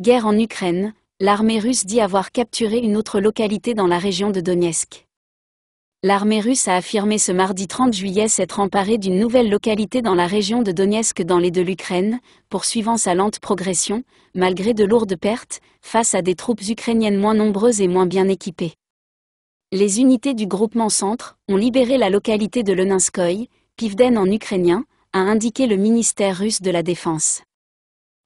Guerre en Ukraine, l'armée russe dit avoir capturé une autre localité dans la région de Donetsk. L'armée russe a affirmé ce mardi 30 juillet s'être emparée d'une nouvelle localité dans la région de Donetsk dans les de l'Ukraine, poursuivant sa lente progression, malgré de lourdes pertes, face à des troupes ukrainiennes moins nombreuses et moins bien équipées. Les unités du groupement centre ont libéré la localité de Leninskoï, Pivden en ukrainien, a indiqué le ministère russe de la Défense.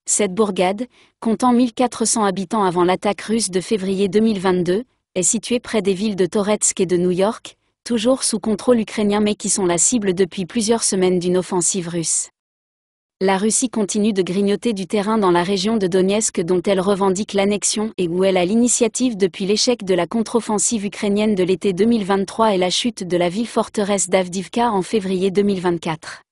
Cette bourgade, comptant 1400 habitants avant l'attaque russe de février 2022, est située près des villes de Toretsk et de New York, toujours sous contrôle ukrainien mais qui sont la cible depuis plusieurs semaines d'une offensive russe. La Russie continue de grignoter du terrain dans la région de Donetsk dont elle revendique l'annexion et où elle a l'initiative depuis l'échec de la contre-offensive ukrainienne de l'été 2023 et la chute de la ville-forteresse d'Avdivka en février 2024.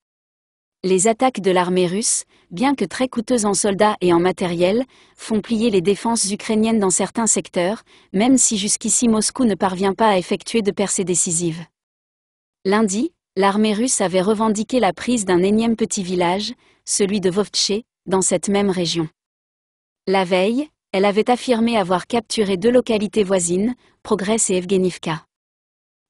Les attaques de l'armée russe, bien que très coûteuses en soldats et en matériel, font plier les défenses ukrainiennes dans certains secteurs, même si jusqu'ici Moscou ne parvient pas à effectuer de percées décisives. Lundi, l'armée russe avait revendiqué la prise d'un énième petit village, celui de Vovtché, dans cette même région. La veille, elle avait affirmé avoir capturé deux localités voisines, Progress et Evgenivka.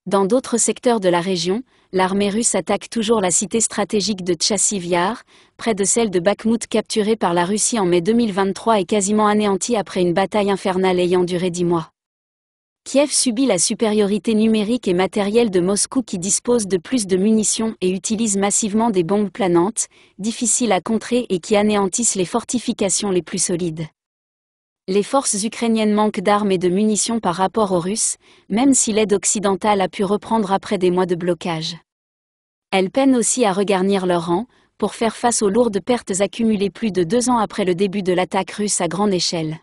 Dans d'autres secteurs de la région, l'armée russe attaque toujours la cité stratégique de Tchassivyar, près de celle de Bakhmout capturée par la Russie en mai 2023 et quasiment anéantie après une bataille infernale ayant duré dix mois. Kiev subit la supériorité numérique et matérielle de Moscou qui dispose de plus de munitions et utilise massivement des bombes planantes, difficiles à contrer et qui anéantissent les fortifications les plus solides les forces ukrainiennes manquent d'armes et de munitions par rapport aux Russes, même si l'aide occidentale a pu reprendre après des mois de blocage. Elles peinent aussi à regarnir leur rang, pour faire face aux lourdes pertes accumulées plus de deux ans après le début de l'attaque russe à grande échelle.